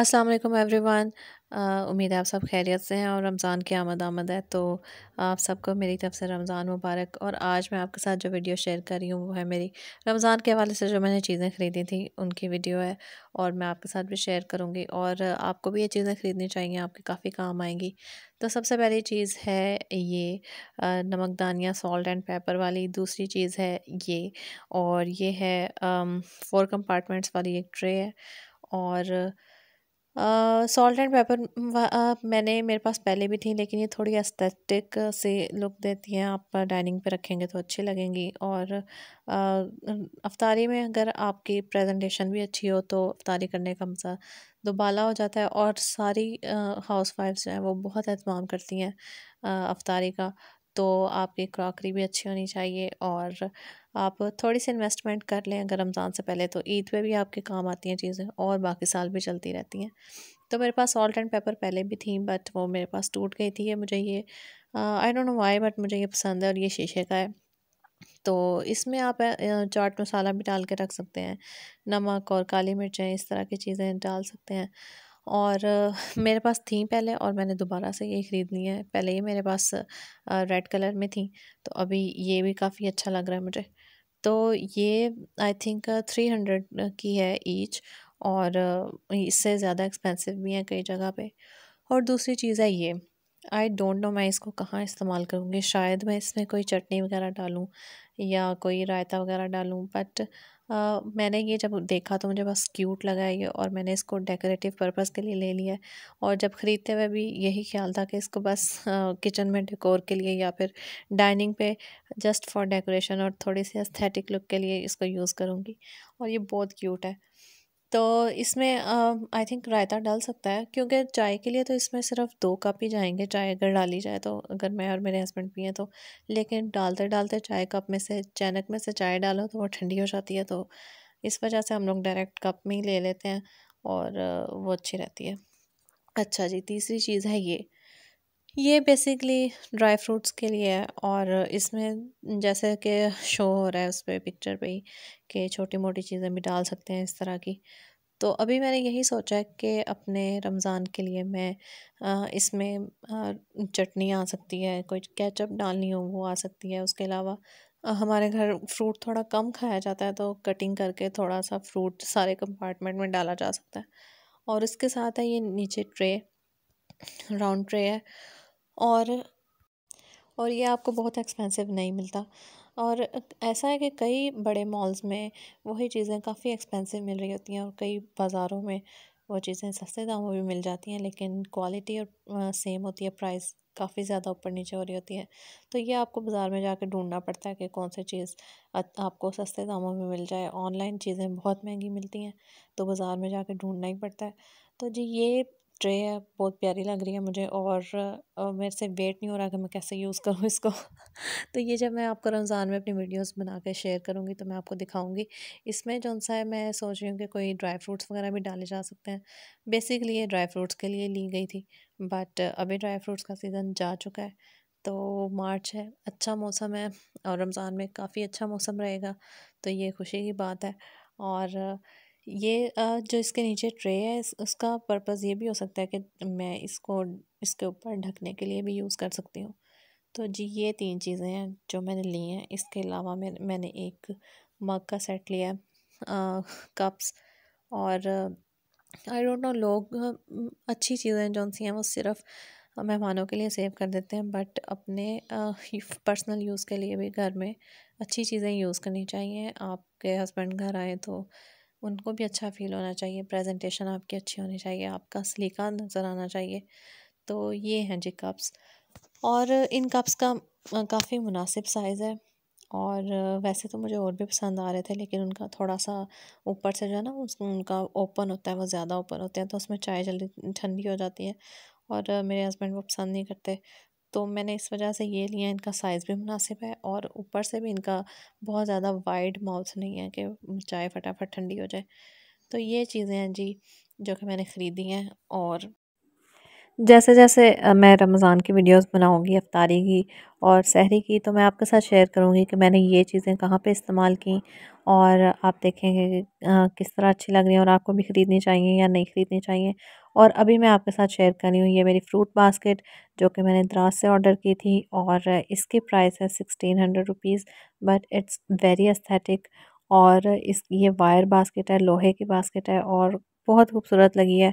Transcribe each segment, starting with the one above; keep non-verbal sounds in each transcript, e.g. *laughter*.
अस्सलाम वालेकुम एवरीवन उम्मीद है आप सब खैरियत से हैं और रमज़ान की आमद आमद है तो आप सबको मेरी तरफ से रमज़ान मुबारक और आज मैं आपके साथ जो वीडियो शेयर कर रही हूँ वो है मेरी रमज़ान के हवाले से जो मैंने चीज़ें ख़रीदी थी उनकी वीडियो है और मैं आपके साथ भी शेयर करूँगी और आपको भी ये चीज़ें ख़रीदनी चाहिए आपके काफ़ी काम आएंगी तो सबसे पहली चीज़ है ये नमकदानिया सॉल्ट एंड पेपर वाली दूसरी चीज़ है ये और ये है फ़ोर कंपार्टमेंट्स वाली एक ट्रे है और सॉल्ट एंड पेपर मैंने मेरे पास पहले भी थी लेकिन ये थोड़ी एस्थेटिक से लुक देती हैं आप डाइनिंग पे रखेंगे तो अच्छी लगेंगी और अफतारी में अगर आपकी प्रेजेंटेशन भी अच्छी हो तो अफतारी करने का मज़ा दुबाला हो जाता है और सारी हाउस वाइफ्स जो हैं वो बहुत अहतमाम करती हैं अफतारी का तो आपकी क्रॉकरी भी अच्छी होनी चाहिए और आप थोड़ी सी इन्वेस्टमेंट कर लें अगर रमज़ान से पहले तो ईद पे भी आपके काम आती हैं चीज़ें और बाकी साल भी चलती रहती हैं तो मेरे पास सॉल्ट एंड पेपर पहले भी थी बट वो मेरे पास टूट गई थी मुझे ये I don't know why but मुझे ये पसंद है और ये शीशे का है तो इसमें आप चाट मसाला भी डाल के रख सकते हैं नमक और काली मिर्चें इस तरह की चीज़ें डाल सकते हैं और मेरे पास थी पहले और मैंने दोबारा से ये ख़रीदनी है पहले ये मेरे पास रेड कलर में थी तो अभी ये भी काफ़ी अच्छा लग रहा है मुझे तो ये आई थिंक थ्री हंड्रेड की है ईच और इससे ज़्यादा एक्सपेंसिव भी है कई जगह पे और दूसरी चीज़ है ये आई डोंट नो मैं इसको कहाँ इस्तेमाल करूँगी शायद मैं इसमें कोई चटनी वगैरह डालूँ या कोई रायता वगैरह डालूँ बट uh, मैंने ये जब देखा तो मुझे बस क्यूट लगा ये और मैंने इसको डेकोरेटिव पर्पस के लिए ले लिया और जब ख़रीदते हुए भी यही ख्याल था कि इसको बस uh, किचन में डेकोर के लिए या फिर डाइनिंग पे जस्ट फॉर डेकोरेशन और थोड़ी सी एस्थेटिक लुक के लिए इसको यूज़ करूँगी और ये बहुत क्यूट है तो इसमें आई थिंक रायता डाल सकता है क्योंकि चाय के लिए तो इसमें सिर्फ दो कप ही जाएंगे चाय अगर डाली जाए तो अगर मैं और मेरे हस्बैंड पिए तो लेकिन डालते डालते चाय कप में से चैनक में से चाय डालो तो वो ठंडी हो जाती है तो इस वजह से हम लोग डायरेक्ट कप में ही ले लेते हैं और वो अच्छी रहती है अच्छा जी तीसरी चीज़ है ये ये बेसिकली ड्राई फ्रूट्स के लिए है और इसमें जैसे कि शो हो रहा है उस पर पिक्चर पे ही कि छोटी मोटी चीज़ें भी डाल सकते हैं इस तरह की तो अभी मैंने यही सोचा है कि अपने रमज़ान के लिए मैं इसमें चटनी आ सकती है कोई कैचअप डालनी हो वो आ सकती है उसके अलावा हमारे घर फ्रूट थोड़ा कम खाया जाता है तो कटिंग करके थोड़ा सा फ्रूट सारे कंपार्टमेंट में डाला जा सकता है और इसके साथ है ये नीचे ट्रे राउंड ट्रे है और और ये आपको बहुत एक्सपेंसिव नहीं मिलता और ऐसा है कि कई बड़े मॉल्स में वही चीज़ें काफ़ी एक्सपेंसिव मिल रही होती हैं और कई बाज़ारों में वो चीज़ें सस्ते दामों में भी मिल जाती हैं लेकिन क्वालिटी और सेम होती है प्राइस काफ़ी ज़्यादा ऊपर नीचे हो रही होती है तो ये आपको बाज़ार में जाके ढूंढना पड़ता है कि कौन सी चीज़ आपको सस्ते दामों में मिल जाए ऑनलाइन चीज़ें बहुत महंगी मिलती हैं तो बाज़ार में जाके ढूंढना ही पड़ता है तो जी ये ट्रे है बहुत प्यारी लग रही है मुझे और, और मेरे से वेट नहीं हो रहा कि मैं कैसे यूज़ करूँ इसको *laughs* तो ये जब मैं आपको रमज़ान में अपनी वीडियोस बना के शेयर करूँगी तो मैं आपको दिखाऊँगी इसमें जो सा है मैं सोच रही हूँ कि कोई ड्राई फ्रूट्स वगैरह भी डाले जा सकते हैं बेसिकली ये ड्राई फ्रूट्स के लिए ली गई थी बट अभी ड्राई फ्रूट्स का सीज़न जा चुका है तो मार्च है अच्छा मौसम है और रमज़ान में काफ़ी अच्छा मौसम रहेगा तो ये खुशी की बात है और ये जो इसके नीचे ट्रे है उसका पर्पज़ ये भी हो सकता है कि मैं इसको इसके ऊपर ढकने के लिए भी यूज़ कर सकती हूँ तो जी ये तीन चीज़ें हैं जो मैंने ली हैं इसके अलावा मैं मैंने एक मग का सेट लिया कप्स और आई डोंट नो लोग अच्छी चीज़ें जो सी हैं वो सिर्फ मेहमानों के लिए सेव कर देते हैं बट अपने पर्सनल यूज़ के लिए भी घर में अच्छी चीज़ें यूज़ करनी चाहिए आपके हस्बैंड घर आए तो उनको भी अच्छा फील होना चाहिए प्रेजेंटेशन आपकी अच्छी होनी चाहिए आपका सलीका नज़र आना चाहिए तो ये हैं जी कप्स और इन कप्स का काफ़ी मुनासिब साइज़ है और वैसे तो मुझे और भी पसंद आ रहे थे लेकिन उनका थोड़ा सा ऊपर से जो है ना उनका ओपन होता है वो ज़्यादा ओपन होते हैं तो उसमें चाय जल्दी ठंडी हो जाती है और मेरे हस्बैंड वो पसंद नहीं करते तो मैंने इस वजह से ये लिया इनका साइज़ भी मुनासिब है और ऊपर से भी इनका बहुत ज़्यादा वाइड माउथ नहीं है कि चाय फटाफट ठंडी हो जाए तो ये चीज़ें हैं जी जो कि मैंने ख़रीदी हैं और जैसे जैसे मैं रमज़ान की वीडियोस बनाऊंगी अफ्तारी की और सहरी की तो मैं आपके साथ शेयर करूंगी कि मैंने ये चीज़ें कहाँ पे इस्तेमाल की और आप देखेंगे कि किस तरह अच्छी लग रही है और आपको भी ख़रीदनी चाहिए या नहीं ख़रीदनी चाहिए और अभी मैं आपके साथ शेयर कर रही हूँ ये मेरी फ्रूट बास्केट जो कि मैंने द्रास से ऑर्डर की थी और इसकी प्राइस है sixteen hundred rupees but it's very aesthetic और इस ये वायर बास्केट है लोहे की बास्केट है और बहुत खूबसूरत लगी है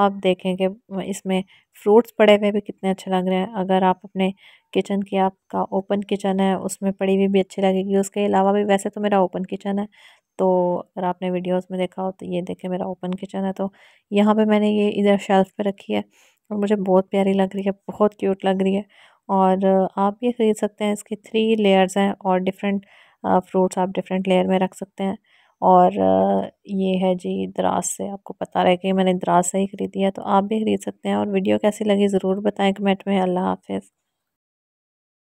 आप देखेंगे इसमें फ्रूट्स पड़े हुए भी कितने अच्छे लग रहे हैं अगर आप अपने किचन की आपका ओपन किचन है उसमें पड़ी हुई भी अच्छी लगेगी उसके अलावा भी वैसे तो मेरा ओपन किचन है तो अगर आपने वीडियोस में देखा हो तो ये देखें मेरा ओपन किचन है तो यहाँ पे मैंने ये इधर शेल्फ़ पे रखी है और मुझे बहुत प्यारी लग रही है बहुत क्यूट लग रही है और आप ये ख़रीद सकते हैं इसकी थ्री लेयर्स हैं और डिफरेंट फ्रूट्स आप डिफरेंट लेयर में रख सकते हैं और ये है जी द्रास से आपको पता रहे कि मैंने द्रास से ही खरीदी है तो आप भी खरीद सकते हैं और वीडियो कैसी लगी ज़रूर बताएं कमेंट में अल्लाह हाफिज़